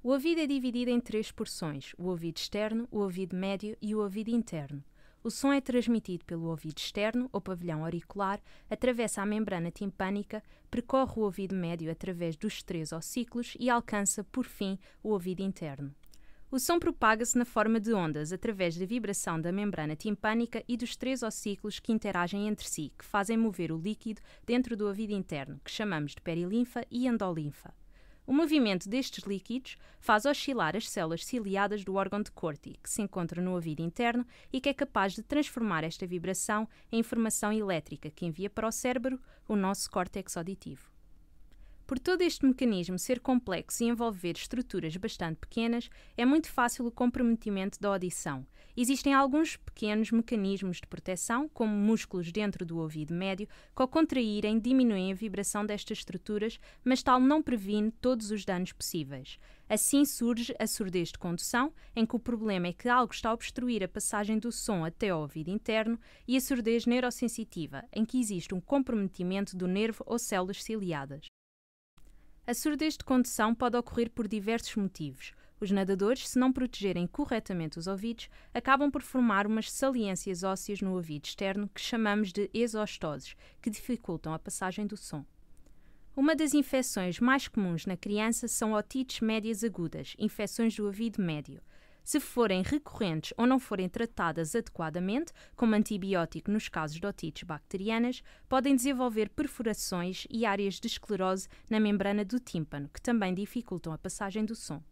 O ouvido é dividido em três porções: o ouvido externo, o ouvido médio e o ouvido interno. O som é transmitido pelo ouvido externo, ou pavilhão auricular, atravessa a membrana timpânica, percorre o ouvido médio através dos três ossículos e alcança, por fim, o ouvido interno. O som propaga-se na forma de ondas através da vibração da membrana timpânica e dos três ossículos que interagem entre si, que fazem mover o líquido dentro do ouvido interno, que chamamos de perilinfa e endolinfa. O movimento destes líquidos faz oscilar as células ciliadas do órgão de Corti, que se encontra no ouvido interno e que é capaz de transformar esta vibração em informação elétrica que envia para o cérebro o nosso córtex auditivo. Por todo este mecanismo ser complexo e envolver estruturas bastante pequenas, é muito fácil o comprometimento da audição. Existem alguns pequenos mecanismos de proteção, como músculos dentro do ouvido médio, que ao contraírem diminuem a vibração destas estruturas, mas tal não previne todos os danos possíveis. Assim surge a surdez de condução, em que o problema é que algo está a obstruir a passagem do som até ao ouvido interno, e a surdez neurosensitiva, em que existe um comprometimento do nervo ou células ciliadas. A surdez de condução pode ocorrer por diversos motivos. Os nadadores, se não protegerem corretamente os ouvidos, acabam por formar umas saliências ósseas no ouvido externo que chamamos de exostoses, que dificultam a passagem do som. Uma das infecções mais comuns na criança são otites médias agudas, infecções do ouvido médio se forem recorrentes ou não forem tratadas adequadamente, como antibiótico nos casos de otites bacterianas, podem desenvolver perfurações e áreas de esclerose na membrana do tímpano, que também dificultam a passagem do som.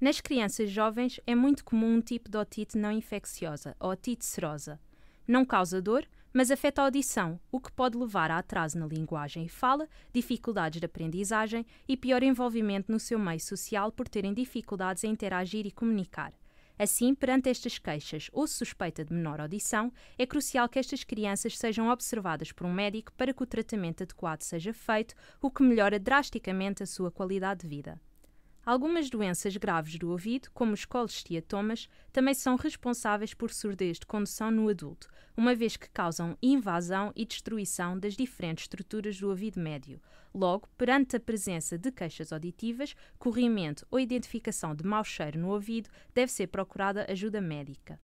Nas crianças jovens é muito comum um tipo de otite não infecciosa, a otite serosa. Não causa dor, mas afeta a audição, o que pode levar a atraso na linguagem e fala, dificuldades de aprendizagem e pior envolvimento no seu meio social por terem dificuldades em interagir e comunicar. Assim, perante estas queixas ou suspeita de menor audição, é crucial que estas crianças sejam observadas por um médico para que o tratamento adequado seja feito, o que melhora drasticamente a sua qualidade de vida. Algumas doenças graves do ouvido, como os colesteatomas, também são responsáveis por surdez de condução no adulto, uma vez que causam invasão e destruição das diferentes estruturas do ouvido médio. Logo, perante a presença de queixas auditivas, corrimento ou identificação de mau cheiro no ouvido, deve ser procurada ajuda médica.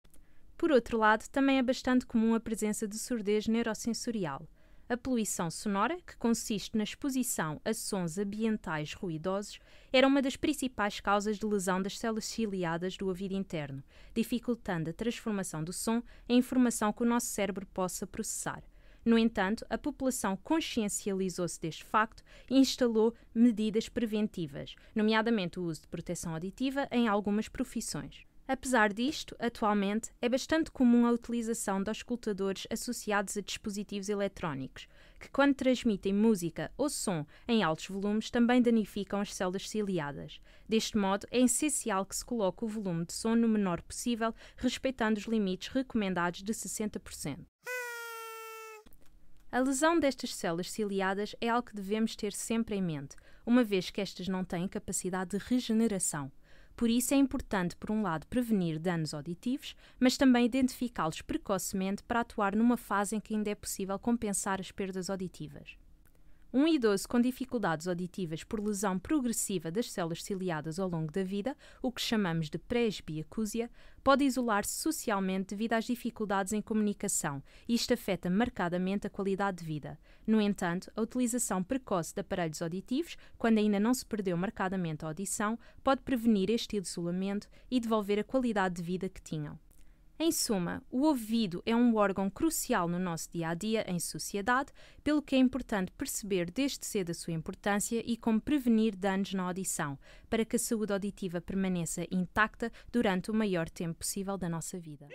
Por outro lado, também é bastante comum a presença de surdez neurosensorial. A poluição sonora, que consiste na exposição a sons ambientais ruidosos, era uma das principais causas de lesão das células ciliadas do ouvido interno, dificultando a transformação do som em informação que o nosso cérebro possa processar. No entanto, a população consciencializou-se deste facto e instalou medidas preventivas, nomeadamente o uso de proteção auditiva em algumas profissões. Apesar disto, atualmente é bastante comum a utilização de auscultadores associados a dispositivos eletrónicos, que, quando transmitem música ou som em altos volumes, também danificam as células ciliadas. Deste modo, é essencial que se coloque o volume de som no menor possível, respeitando os limites recomendados de 60%. A lesão destas células ciliadas é algo que devemos ter sempre em mente, uma vez que estas não têm capacidade de regeneração. Por isso é importante, por um lado, prevenir danos auditivos, mas também identificá-los precocemente para atuar numa fase em que ainda é possível compensar as perdas auditivas. Um idoso com dificuldades auditivas por lesão progressiva das células ciliadas ao longo da vida, o que chamamos de presbiacusia, pode isolar-se socialmente devido às dificuldades em comunicação e isto afeta marcadamente a qualidade de vida. No entanto, a utilização precoce de aparelhos auditivos, quando ainda não se perdeu marcadamente a audição, pode prevenir este isolamento e devolver a qualidade de vida que tinham. Em suma, o ouvido é um órgão crucial no nosso dia a dia em sociedade, pelo que é importante perceber desde cedo a sua importância e como prevenir danos na audição, para que a saúde auditiva permaneça intacta durante o maior tempo possível da nossa vida.